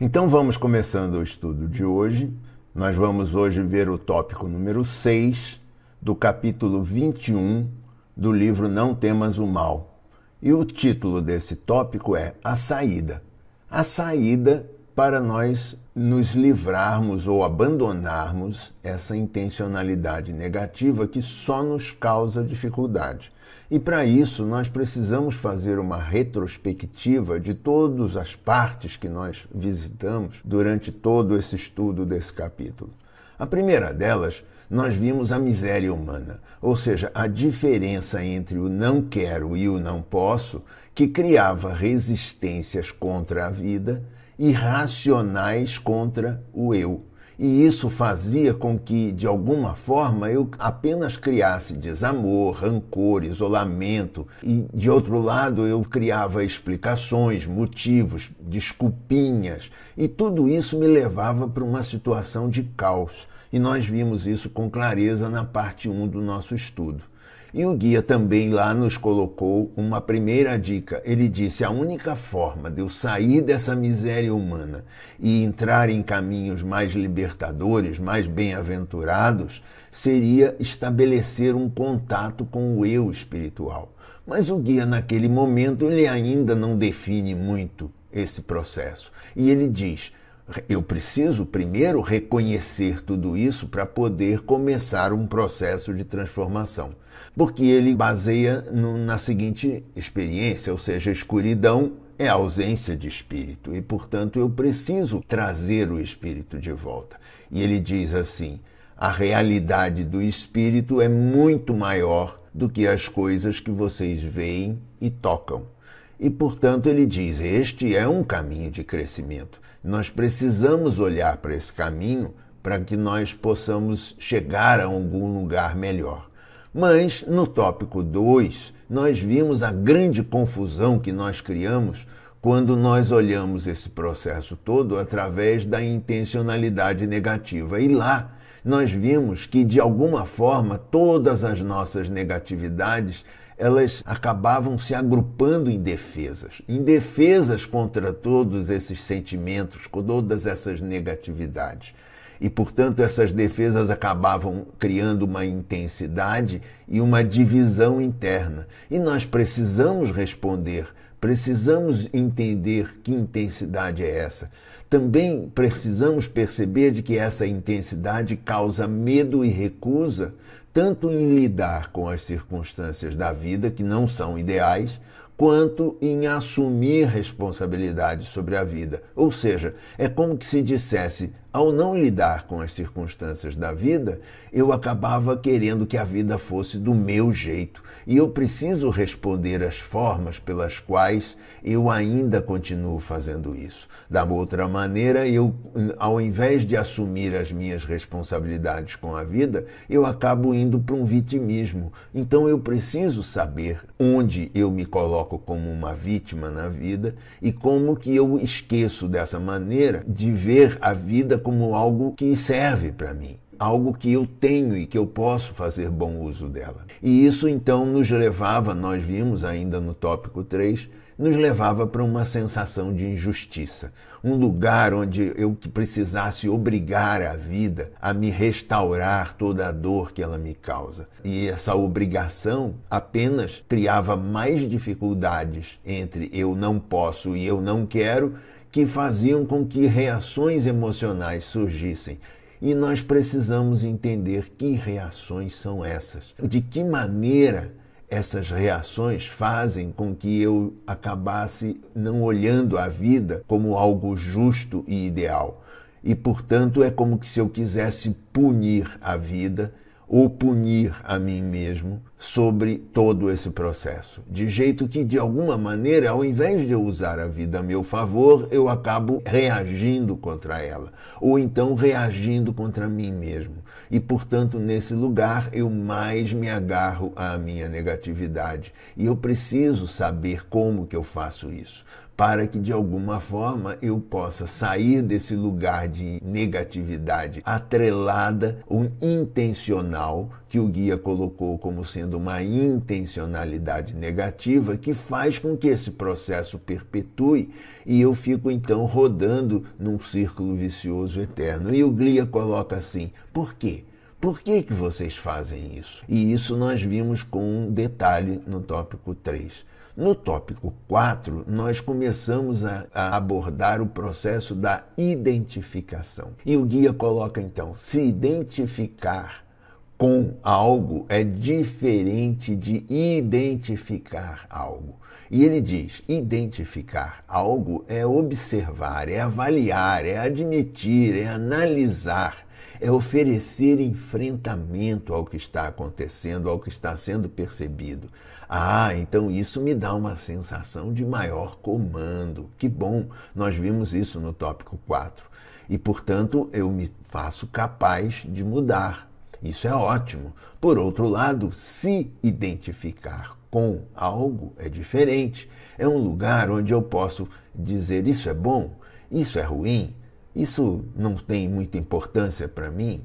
Então vamos começando o estudo de hoje. Nós vamos hoje ver o tópico número 6 do capítulo 21 do livro Não Temas o Mal. E o título desse tópico é A Saída. A saída para nós nos livrarmos ou abandonarmos essa intencionalidade negativa que só nos causa dificuldade. E para isso, nós precisamos fazer uma retrospectiva de todas as partes que nós visitamos durante todo esse estudo desse capítulo. A primeira delas, nós vimos a miséria humana, ou seja, a diferença entre o não quero e o não posso, que criava resistências contra a vida e racionais contra o eu. E isso fazia com que, de alguma forma, eu apenas criasse desamor, rancor, isolamento, e de outro lado eu criava explicações, motivos, desculpinhas, e tudo isso me levava para uma situação de caos. E nós vimos isso com clareza na parte 1 do nosso estudo. E o guia também lá nos colocou uma primeira dica. Ele disse: a única forma de eu sair dessa miséria humana e entrar em caminhos mais libertadores, mais bem-aventurados, seria estabelecer um contato com o eu espiritual. Mas o guia, naquele momento, ele ainda não define muito esse processo. E ele diz: eu preciso primeiro reconhecer tudo isso para poder começar um processo de transformação. Porque ele baseia no, na seguinte experiência, ou seja, a escuridão é a ausência de espírito e, portanto, eu preciso trazer o espírito de volta. E ele diz assim: a realidade do espírito é muito maior do que as coisas que vocês veem e tocam. E, portanto, ele diz: este é um caminho de crescimento. Nós precisamos olhar para esse caminho para que nós possamos chegar a algum lugar melhor. Mas no tópico 2, nós vimos a grande confusão que nós criamos quando nós olhamos esse processo todo através da intencionalidade negativa. E lá nós vimos que, de alguma forma, todas as nossas negatividades elas acabavam se agrupando em defesas, em defesas contra todos esses sentimentos, com todas essas negatividades. E, portanto, essas defesas acabavam criando uma intensidade e uma divisão interna. E nós precisamos responder, precisamos entender que intensidade é essa. Também precisamos perceber de que essa intensidade causa medo e recusa, tanto em lidar com as circunstâncias da vida, que não são ideais, quanto em assumir responsabilidade sobre a vida. Ou seja, é como que se dissesse: ao não lidar com as circunstâncias da vida, eu acabava querendo que a vida fosse do meu jeito e eu preciso responder às formas pelas quais eu ainda continuo fazendo isso. Da outra maneira, eu, ao invés de assumir as minhas responsabilidades com a vida, eu acabo indo para um vitimismo. Então eu preciso saber onde eu me coloco como uma vítima na vida e como que eu esqueço dessa maneira de ver a vida como algo que serve para mim, algo que eu tenho e que eu posso fazer bom uso dela. E isso então nos levava, nós vimos ainda no tópico 3, nos levava para uma sensação de injustiça, um lugar onde eu precisasse obrigar a vida a me restaurar toda a dor que ela me causa. E essa obrigação apenas criava mais dificuldades entre eu não posso e eu não quero, que faziam com que reações emocionais surgissem. E nós precisamos entender que reações são essas, de que maneira essas reações fazem com que eu acabasse não olhando a vida como algo justo e ideal. E, portanto, é como se eu quisesse punir a vida ou punir a mim mesmo sobre todo esse processo. De jeito que, de alguma maneira, ao invés de eu usar a vida a meu favor, eu acabo reagindo contra ela, ou então reagindo contra mim mesmo. E, portanto, nesse lugar eu mais me agarro à minha negatividade. E eu preciso saber como que eu faço isso para que de alguma forma eu possa sair desse lugar de negatividade atrelada ou intencional que o guia colocou como sendo uma intencionalidade negativa que faz com que esse processo perpetue e eu fico então rodando num círculo vicioso eterno. E o guia coloca assim: por quê? Por que, que vocês fazem isso? E isso nós vimos com um detalhe no tópico 3. No tópico 4, nós começamos a, a abordar o processo da identificação. E o guia coloca então: se identificar com algo é diferente de identificar algo. E ele diz: identificar algo é observar, é avaliar, é admitir, é analisar, é oferecer enfrentamento ao que está acontecendo, ao que está sendo percebido. Ah, então isso me dá uma sensação de maior comando. Que bom, nós vimos isso no tópico 4. E, portanto, eu me faço capaz de mudar. Isso é ótimo. Por outro lado, se identificar com algo é diferente. É um lugar onde eu posso dizer isso é bom, isso é ruim, isso não tem muita importância para mim,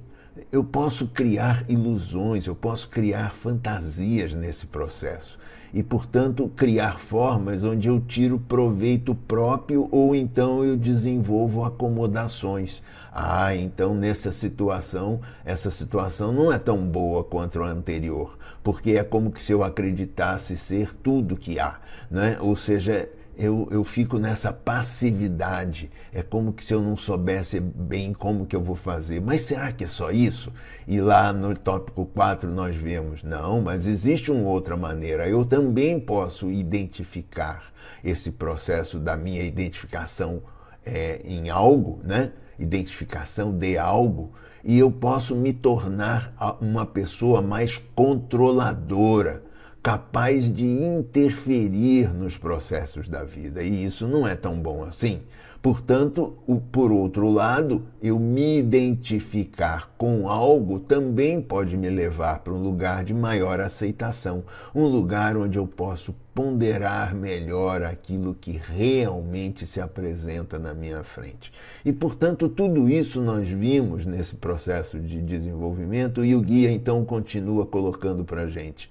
eu posso criar ilusões, eu posso criar fantasias nesse processo e, portanto, criar formas onde eu tiro proveito próprio ou então eu desenvolvo acomodações. Ah, então nessa situação, essa situação não é tão boa quanto a anterior, porque é como se eu acreditasse ser tudo que há, né? Ou seja, eu, eu fico nessa passividade. É como que se eu não soubesse bem como que eu vou fazer. Mas será que é só isso? E lá no tópico 4 nós vemos, não, mas existe uma outra maneira. Eu também posso identificar esse processo da minha identificação é, em algo, né? Identificação de algo e eu posso me tornar uma pessoa mais controladora capaz de interferir nos processos da vida, e isso não é tão bom assim. Portanto, o, por outro lado, eu me identificar com algo também pode me levar para um lugar de maior aceitação, um lugar onde eu posso ponderar melhor aquilo que realmente se apresenta na minha frente. E, portanto, tudo isso nós vimos nesse processo de desenvolvimento e o guia então continua colocando para a gente.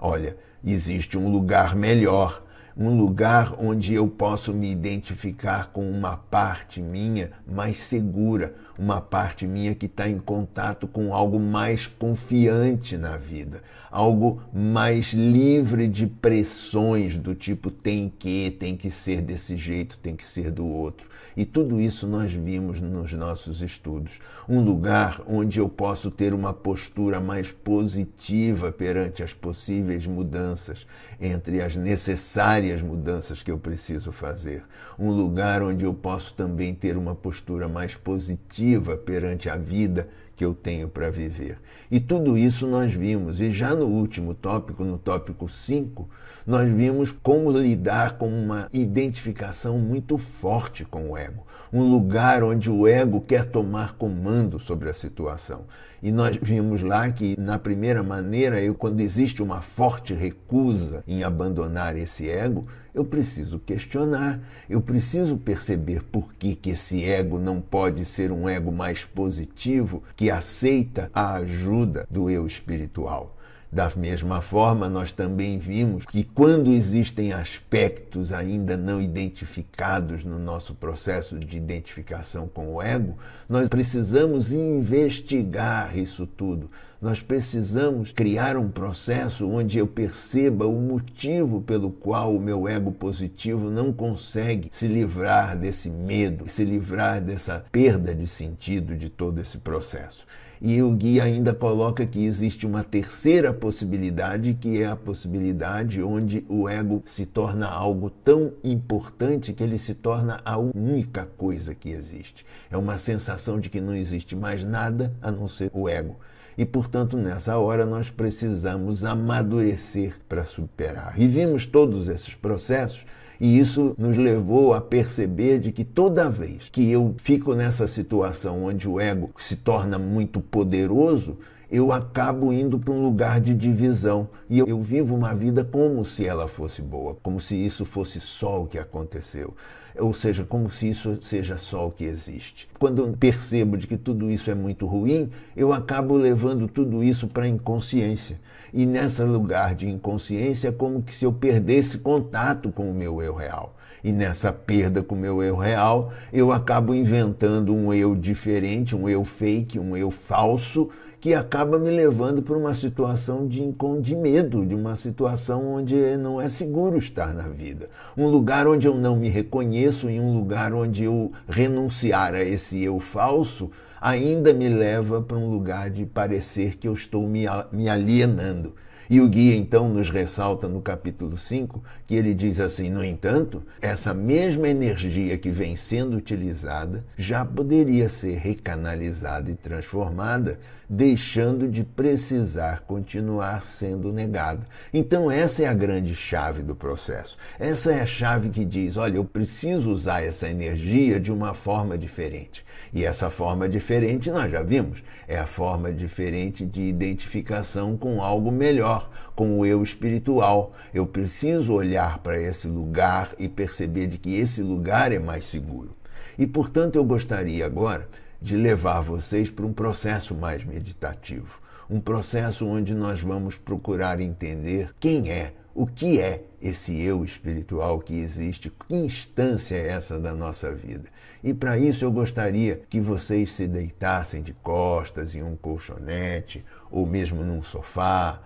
Olha, existe um lugar melhor um lugar onde eu posso me identificar com uma parte minha mais segura, uma parte minha que está em contato com algo mais confiante na vida, algo mais livre de pressões do tipo tem que, tem que ser desse jeito, tem que ser do outro. E tudo isso nós vimos nos nossos estudos. Um lugar onde eu posso ter uma postura mais positiva perante as possíveis mudanças entre as necessárias as mudanças que eu preciso fazer. Um lugar onde eu posso também ter uma postura mais positiva perante a vida que eu tenho para viver. E tudo isso nós vimos, e já no último tópico, no tópico 5, nós vimos como lidar com uma identificação muito forte com o ego, um lugar onde o ego quer tomar comando sobre a situação. E nós vimos lá que, na primeira maneira, eu, quando existe uma forte recusa em abandonar esse ego, eu preciso questionar, eu preciso perceber por que, que esse ego não pode ser um ego mais positivo que aceita a ajuda do eu espiritual. Da mesma forma, nós também vimos que quando existem aspectos ainda não identificados no nosso processo de identificação com o ego, nós precisamos investigar isso tudo. Nós precisamos criar um processo onde eu perceba o motivo pelo qual o meu ego positivo não consegue se livrar desse medo, se livrar dessa perda de sentido de todo esse processo. E o guia ainda coloca que existe uma terceira possibilidade, que é a possibilidade onde o ego se torna algo tão importante que ele se torna a única coisa que existe. É uma sensação de que não existe mais nada a não ser o ego. E, portanto, nessa hora nós precisamos amadurecer para superar. E vimos todos esses processos e isso nos levou a perceber de que toda vez que eu fico nessa situação onde o ego se torna muito poderoso, eu acabo indo para um lugar de divisão e eu, eu, vivo uma vida como se ela fosse boa, como se isso fosse só o que aconteceu, ou seja, como se isso seja só o que existe. Quando eu percebo de que tudo isso é muito ruim, eu acabo levando tudo isso para a inconsciência e nesse lugar de inconsciência, como que se eu perdesse contato com o meu eu real. E nessa perda com o meu eu real, eu acabo inventando um eu diferente, um eu fake, um eu falso, que acaba me levando para uma situação de, de medo, de uma situação onde não é seguro estar na vida. Um lugar onde eu não me reconheço, em um lugar onde eu renunciar a esse eu falso ainda me leva para um lugar de parecer que eu estou me alienando. E o guia então nos ressalta no capítulo 5 que ele diz assim: no entanto, essa mesma energia que vem sendo utilizada já poderia ser recanalizada e transformada deixando de precisar continuar sendo negada. Então, essa é a grande chave do processo. Essa é a chave que diz: olha, eu preciso usar essa energia de uma forma diferente. E essa forma diferente, nós já vimos, é a forma diferente de identificação com algo melhor, com o eu espiritual. Eu preciso olhar para esse lugar e perceber de que esse lugar é mais seguro. E portanto eu gostaria agora de levar vocês para um processo mais meditativo, um processo onde nós vamos procurar entender quem é, o que é esse eu espiritual que existe, que instância é essa da nossa vida. E para isso eu gostaria que vocês se deitassem de costas em um colchonete ou mesmo num sofá.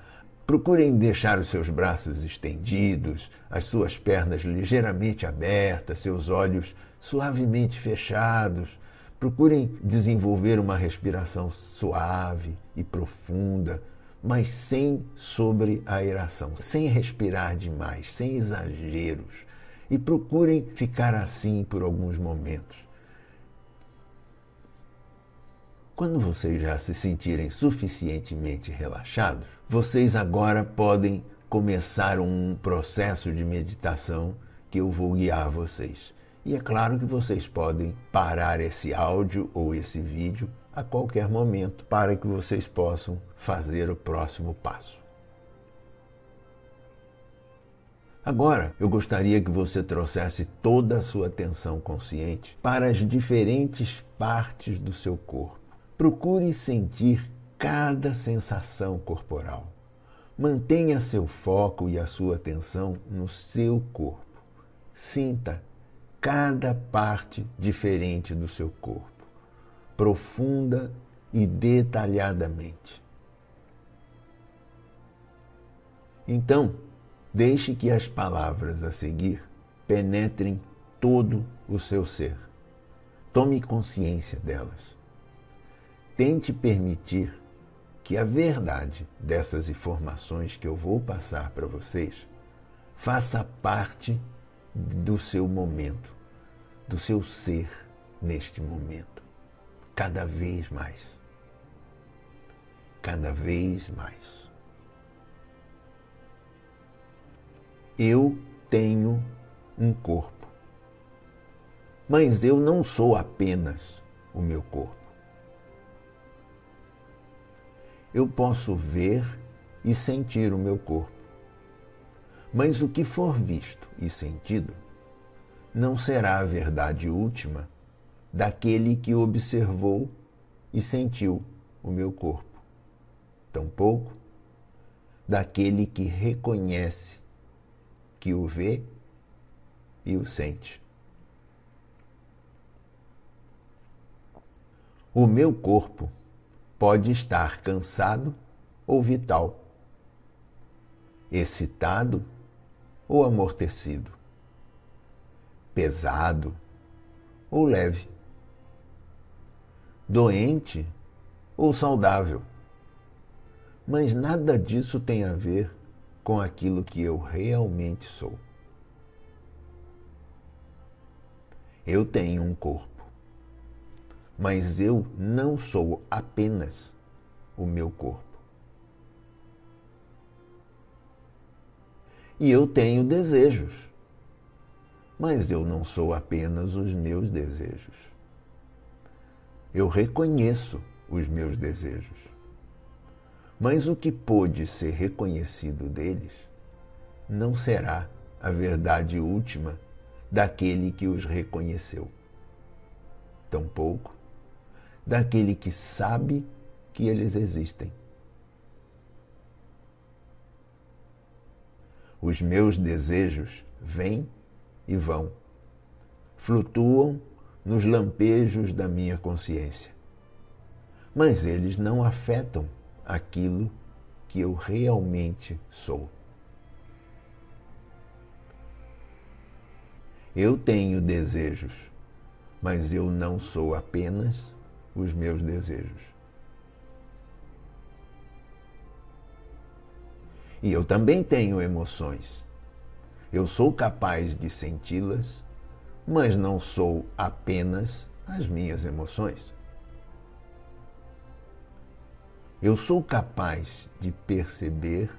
Procurem deixar os seus braços estendidos, as suas pernas ligeiramente abertas, seus olhos suavemente fechados Procurem desenvolver uma respiração suave e profunda, mas sem sobreaeração, sem respirar demais, sem exageros. E procurem ficar assim por alguns momentos. Quando vocês já se sentirem suficientemente relaxados, vocês agora podem começar um processo de meditação que eu vou guiar vocês. E é claro que vocês podem parar esse áudio ou esse vídeo a qualquer momento para que vocês possam fazer o próximo passo. Agora, eu gostaria que você trouxesse toda a sua atenção consciente para as diferentes partes do seu corpo. Procure sentir cada sensação corporal. Mantenha seu foco e a sua atenção no seu corpo. Sinta cada parte diferente do seu corpo, profunda e detalhadamente. Então, deixe que as palavras a seguir penetrem todo o seu ser. Tome consciência delas. Tente permitir que a verdade dessas informações que eu vou passar para vocês faça parte do seu momento do seu ser neste momento, cada vez mais. Cada vez mais. Eu tenho um corpo, mas eu não sou apenas o meu corpo. Eu posso ver e sentir o meu corpo, mas o que for visto e sentido não será a verdade última daquele que observou e sentiu o meu corpo, tampouco daquele que reconhece, que o vê e o sente. O meu corpo pode estar cansado ou vital, excitado ou amortecido pesado ou leve, doente ou saudável. Mas nada disso tem a ver com aquilo que eu realmente sou. Eu tenho um corpo, mas eu não sou apenas o meu corpo. E eu tenho desejos mas eu não sou apenas os meus desejos. Eu reconheço os meus desejos. Mas o que pôde ser reconhecido deles não será a verdade última daquele que os reconheceu. Tampouco daquele que sabe que eles existem. Os meus desejos vêm e vão. Flutuam nos lampejos da minha consciência. Mas eles não afetam aquilo que eu realmente sou. Eu tenho desejos, mas eu não sou apenas os meus desejos. E eu também tenho emoções, eu sou capaz de senti-las, mas não sou apenas as minhas emoções. Eu sou capaz de perceber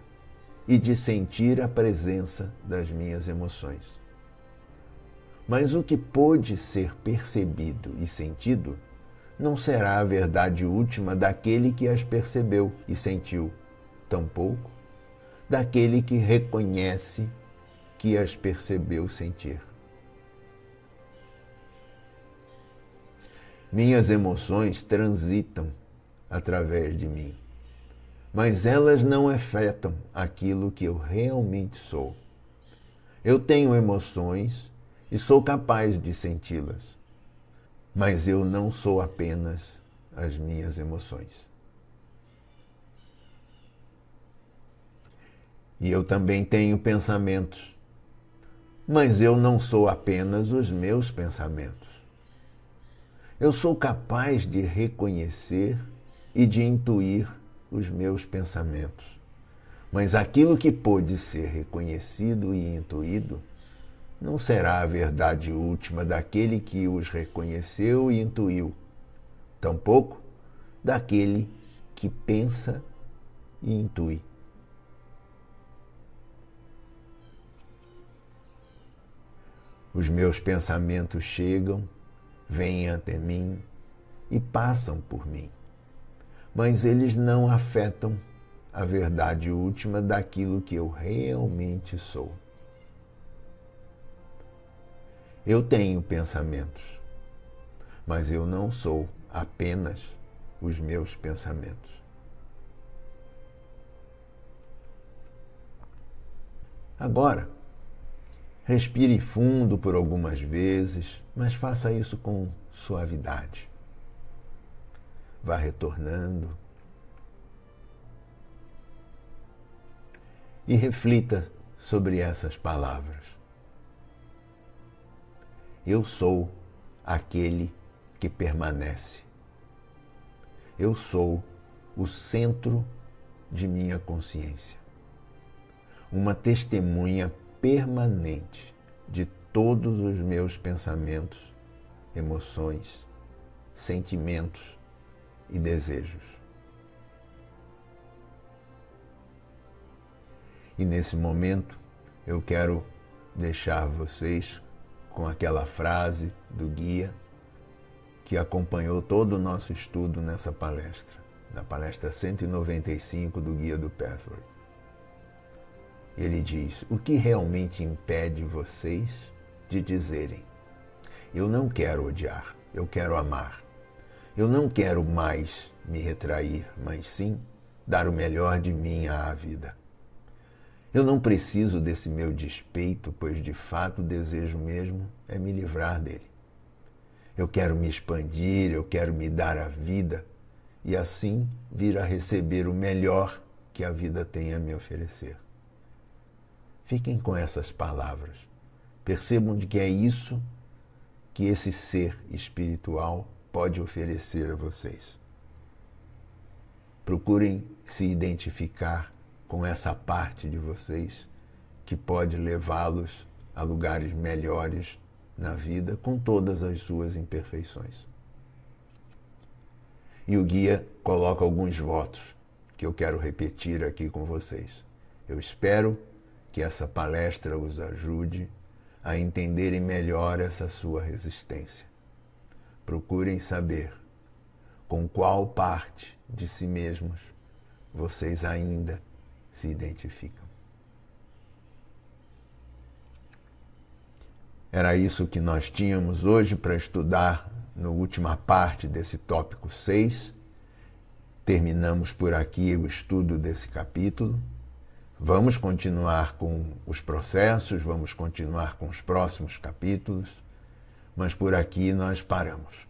e de sentir a presença das minhas emoções. Mas o que pôde ser percebido e sentido não será a verdade última daquele que as percebeu e sentiu, tampouco daquele que reconhece que as percebeu sentir. Minhas emoções transitam através de mim, mas elas não afetam aquilo que eu realmente sou. Eu tenho emoções e sou capaz de senti-las, mas eu não sou apenas as minhas emoções. E eu também tenho pensamentos mas eu não sou apenas os meus pensamentos. Eu sou capaz de reconhecer e de intuir os meus pensamentos. Mas aquilo que pôde ser reconhecido e intuído não será a verdade última daquele que os reconheceu e intuiu, tampouco daquele que pensa e intui. Os meus pensamentos chegam, vêm até mim e passam por mim, mas eles não afetam a verdade última daquilo que eu realmente sou. Eu tenho pensamentos, mas eu não sou apenas os meus pensamentos. Agora, Respire fundo por algumas vezes, mas faça isso com suavidade. Vá retornando. E reflita sobre essas palavras. Eu sou aquele que permanece. Eu sou o centro de minha consciência. Uma testemunha permanente de todos os meus pensamentos, emoções, sentimentos e desejos. E nesse momento eu quero deixar vocês com aquela frase do guia que acompanhou todo o nosso estudo nessa palestra, na palestra 195 do Guia do Pathway. Ele diz: O que realmente impede vocês de dizerem: Eu não quero odiar, eu quero amar. Eu não quero mais me retrair, mas sim dar o melhor de mim à vida. Eu não preciso desse meu despeito, pois de fato o desejo mesmo é me livrar dele. Eu quero me expandir, eu quero me dar a vida e assim vir a receber o melhor que a vida tem a me oferecer. Fiquem com essas palavras. Percebam de que é isso que esse ser espiritual pode oferecer a vocês. Procurem se identificar com essa parte de vocês que pode levá-los a lugares melhores na vida com todas as suas imperfeições. E o guia coloca alguns votos que eu quero repetir aqui com vocês. Eu espero que essa palestra os ajude a entenderem melhor essa sua resistência. Procurem saber com qual parte de si mesmos vocês ainda se identificam. Era isso que nós tínhamos hoje para estudar na última parte desse tópico 6. Terminamos por aqui o estudo desse capítulo. Vamos continuar com os processos, vamos continuar com os próximos capítulos, mas por aqui nós paramos.